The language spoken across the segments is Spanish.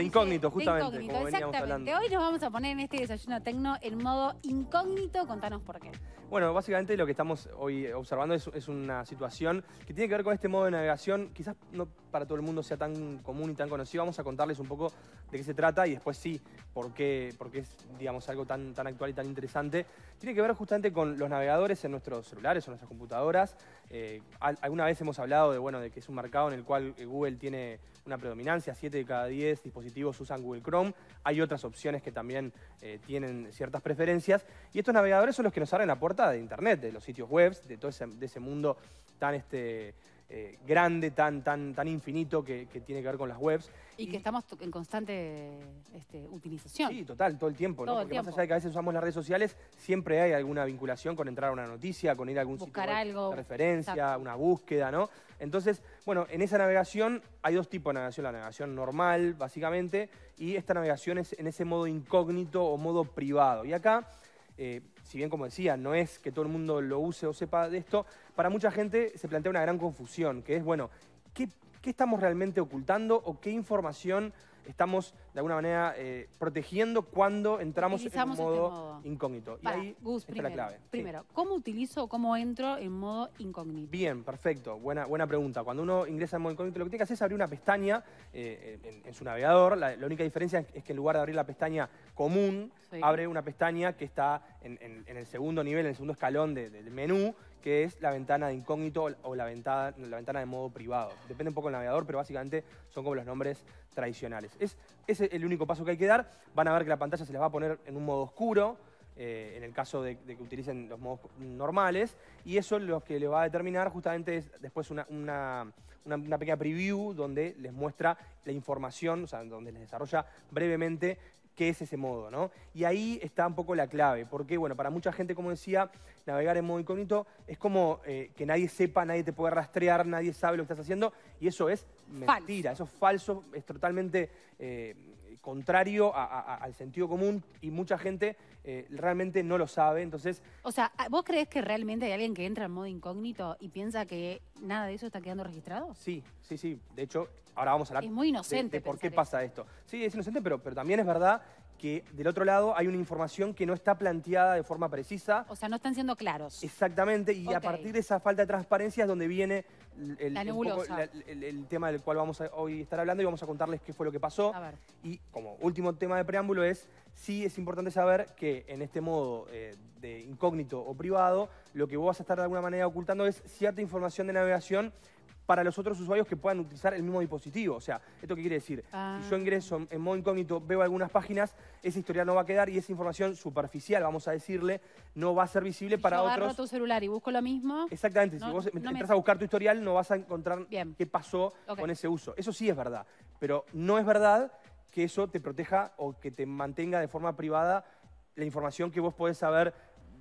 incógnito, justamente. incógnito, exactamente. Hoy nos vamos a poner en este desayuno tecno en modo incógnito. Contanos por qué. Bueno, básicamente lo que estamos hoy observando es, una situación que tiene que ver con este modo de navegación. Quizás no para todo el mundo sea tan común y tan conocido. Vamos a contarles un poco de qué se trata y después sí, por qué, porque es, digamos, algo tan, tan actual y tan interesante. Tiene que ver justamente con los navegadores en nuestros celulares o nuestras computadoras. Eh, alguna vez hemos hablado de, bueno, de que es un mercado en el cual eh, Google tiene una predominancia, 7 de cada 10 dispositivos usan Google Chrome, hay otras opciones que también eh, tienen ciertas preferencias, y estos navegadores son los que nos abren la puerta de Internet, de los sitios web, de todo ese, ese mundo tan... Este, eh, grande, tan, tan, tan infinito que, tiene que ver con las webs. Y, que estamos en constante este, utilización. Sí, total, todo el tiempo. Todo más allá de que a veces usamos las redes sociales, siempre hay alguna vinculación con entrar a una noticia, con ir a algún sitio algo. de referencia, una búsqueda, ¿no? Entonces, bueno, en esa navegación hay dos tipos de navegación. La navegación normal, básicamente, y esta navegación es en ese modo incógnito o modo privado. Y acá... Eh, si bien como decía, no es que todo el mundo lo use o sepa de esto, para mucha gente se plantea una gran confusión, que es, bueno, ¿qué qué estamos realmente ocultando o qué información estamos de alguna manera eh, protegiendo cuando entramos en este modo, incógnito. y ahí está la clave. Primero, ¿cómo utilizo o cómo entro en modo incógnito? Bien, perfecto. Buena, buena pregunta. Cuando uno ingresa en modo incógnito, lo que tiene que hacer es abrir una pestaña eh, en, su navegador. La, única diferencia es que en lugar de abrir la pestaña común, abre una pestaña que está en, el segundo nivel, en el segundo escalón del menú, que es la ventana de incógnito o la ventana, la ventana de modo privado. Depende un poco del navegador, pero básicamente son como los nombres tradicionales. Es, es el único paso que hay que dar. Van a ver que la pantalla se les va a poner en un modo oscuro, eh, en el caso de, que utilicen los modos normales, y eso lo que le va a determinar justamente es después una pequeña preview donde les muestra la información, o sea, donde les desarrolla brevemente qué es ese modo, ¿no? Y ahí está un poco la clave, porque, bueno, para mucha gente, como decía, navegar en modo incógnito es como eh, que nadie sepa, nadie te puede rastrear, nadie sabe lo que estás haciendo, y eso es mentira, eso es falso, es totalmente eh, eh, contrario al sentido común y mucha gente eh, realmente no lo sabe, entonces... O sea, ah, ¿vos crees que realmente hay alguien que entra en modo incógnito y piensa que nada de eso está quedando registrado? Sí, sí, sí. De hecho, ahora vamos a hablar... Es muy inocente. De, ¿Por qué pasa esto? Sí, es inocente, pero, pero también es verdad que del otro lado hay una información que no está planteada de forma precisa. O sea, no están siendo claros. Exactamente, y a partir de esa falta de transparencia es donde viene el, tema del cual vamos a hoy estar hablando y vamos a contarles qué fue lo que pasó. Y como último tema de preámbulo es, sí es importante saber que en este modo eh, de incógnito o privado, lo que vos vas a estar de alguna manera ocultando es cierta información de navegación para los otros usuarios que puedan utilizar el mismo dispositivo. O sea, ¿esto qué quiere decir? Ah. Si yo ingreso en modo incógnito, veo algunas páginas, ese historial no va a quedar y esa información superficial, vamos a decirle, no va a ser visible si para yo otros. tu celular y busco lo mismo. Exactamente. si vos entras a buscar tu historial, no vas a encontrar qué pasó con ese uso. Eso sí es verdad. Pero no es verdad que eso te proteja o que te mantenga de forma privada la información que vos podés haber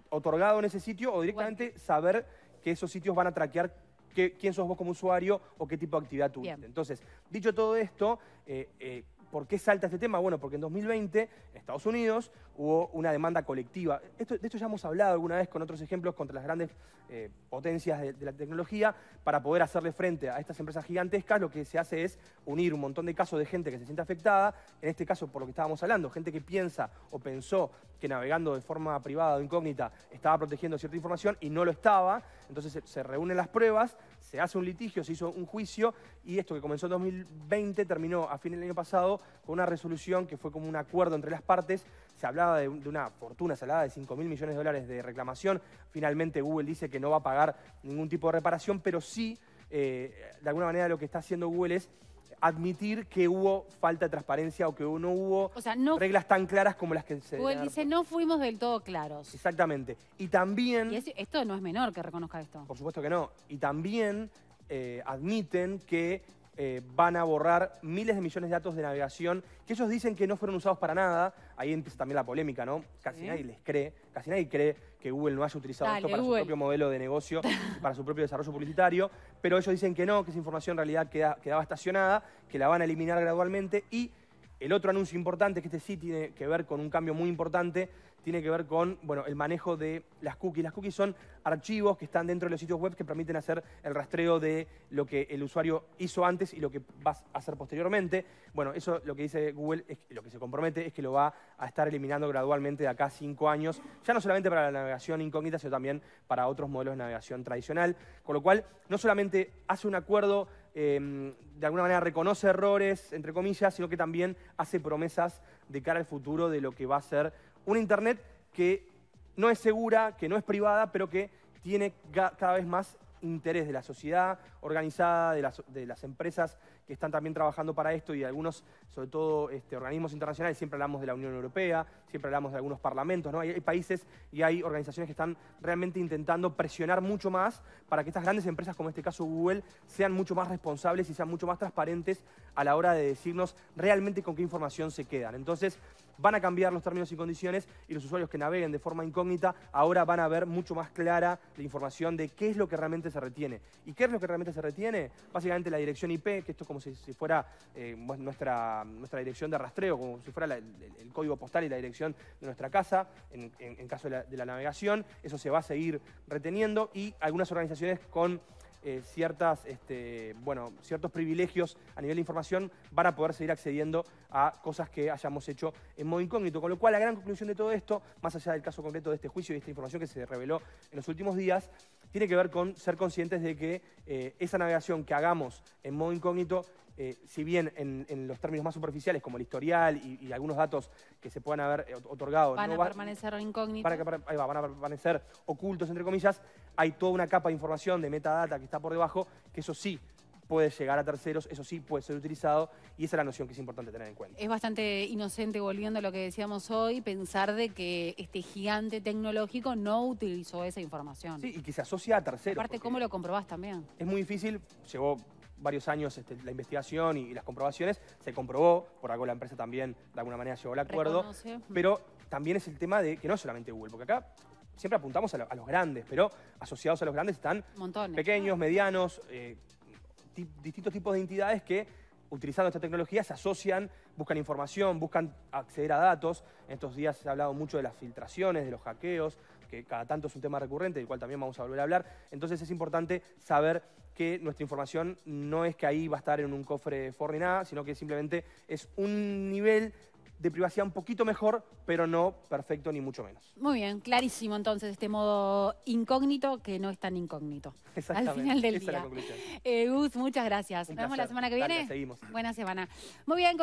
otorgado en ese sitio o directamente saber que esos sitios van a traquear quién sos vos como usuario o qué tipo de actividad tuviste. Entonces, dicho todo esto, eh, eh, ¿Por qué salta este tema? Bueno, porque en 2020, en Estados Unidos, hubo una demanda colectiva. de esto ya hemos hablado alguna vez con otros ejemplos contra las grandes eh, potencias de, la tecnología. Para poder hacerle frente a estas empresas gigantescas, lo que se hace es unir un montón de casos de gente que se siente afectada. En este caso, por lo que estábamos hablando, gente que piensa o pensó que navegando de forma privada o incógnita estaba protegiendo cierta información y no lo estaba. Entonces se reúnen las pruebas, se hace un litigio, se hizo un juicio y esto que comenzó en 2020 terminó a fin del año pasado con una resolución que fue como un acuerdo entre las partes. Se hablaba de, una fortuna, salada de 5 mil millones de dólares de reclamación. Finalmente Google dice que no va a pagar ningún tipo de reparación, pero sí, eh, de alguna manera lo que está haciendo Google es admitir que hubo falta de transparencia o que no hubo reglas tan claras como las que se... él pues dice, no fuimos del todo claros. Exactamente. Y también... Y esto no es menor que reconozca esto. Por supuesto que no. Y también eh, admiten que eh, van a borrar miles de millones de datos de navegación que ellos dicen que no fueron usados para nada. Ahí empieza también la polémica, ¿no? Casi nadie les cree, casi nadie cree que Google no haya utilizado esto para su propio modelo de negocio, para su propio desarrollo publicitario, pero ellos dicen que no, que esa información en realidad quedaba estacionada, que la van a eliminar gradualmente y el otro anuncio importante, que este sí tiene que ver con un cambio muy importante, tiene que ver con bueno, el manejo de las cookies. Las cookies son archivos que están dentro de los sitios web que permiten hacer el rastreo de lo que el usuario hizo antes y lo que va a hacer posteriormente. Bueno, eso lo que dice Google, es, lo que se compromete es que lo va a estar eliminando gradualmente de acá a cinco años, ya no solamente para la navegación incógnita, sino también para otros modelos de navegación tradicional. Con lo cual, no solamente hace un acuerdo em, de alguna manera reconoce errores, entre comillas, sino que también hace promesas de cara al futuro de lo que va a ser una Internet que no es segura, que no es privada, pero que tiene cada vez más interés de la sociedad organizada, de las, de las empresas que están también trabajando para esto y de algunos, sobre todo este, organismos internacionales, siempre hablamos de la Unión Europea, siempre hablamos de algunos parlamentos, ¿no? hay, países y hay organizaciones que están realmente intentando presionar mucho más para que estas grandes empresas, como en este caso Google, sean mucho más responsables y sean mucho más transparentes a la hora de decirnos realmente con qué información se quedan. Entonces, van a cambiar los términos y condiciones y los usuarios que naveguen de forma incógnita ahora van a ver mucho más clara la información de qué es lo que realmente se retiene. ¿Y qué es lo que realmente se retiene? Básicamente la dirección IP, que esto es como si, fuera eh, nuestra, nuestra dirección de rastreo, como si fuera el, código postal y la dirección de nuestra casa, en, caso de la navegación. Eso se va a seguir reteniendo y algunas organizaciones con eh, ciertas, este, bueno, ciertos privilegios a nivel de información van a poder seguir accediendo a cosas que hayamos hecho en modo incógnito. Con lo cual, la gran conclusión de todo esto, más allá del caso concreto de este juicio y de esta información que se reveló en los últimos días, tiene que ver con ser conscientes de que eh, esa navegación que hagamos en modo incógnito eh, si bien en, los términos más superficiales, como el historial y, algunos datos que se puedan haber eh, otorgado... Van a permanecer incógnitos. van a permanecer ocultos, entre comillas. Hay toda una capa de información, de metadata que está por debajo, que eso sí puede llegar a terceros, eso sí puede ser utilizado y esa es la noción que es importante tener en cuenta. Es bastante inocente, volviendo a lo que decíamos hoy, pensar de que este gigante tecnológico no utilizó esa información. Sí, y que se asocia a terceros. Aparte, ¿cómo lo comprobás también? Es muy difícil, llegó varios años este, la investigación y, las comprobaciones, se comprobó, por algo la empresa también de alguna manera llegó al acuerdo, pero también es el tema de que no solamente Google, porque acá siempre apuntamos a, los grandes, pero asociados a los grandes están pequeños, medianos, eh, distintos tipos de entidades que utilizando esta tecnología se asocian, buscan información, buscan acceder a datos. En estos días se ha hablado mucho de las filtraciones, de los hackeos, que cada tanto es un tema recurrente, del cual también vamos a volver a hablar. Entonces es importante saber que nuestra información no es que ahí va a estar en un cofre Ford ni nada, sino que simplemente es un nivel de privacidad un poquito mejor, pero no perfecto ni mucho menos. Muy bien, clarísimo entonces este modo incógnito que no es tan incógnito. Exactamente. Al final del Esa Es la conclusión. Eh, Gus, muchas gracias. Nos vemos la semana que viene. seguimos. Buena semana. Muy bien.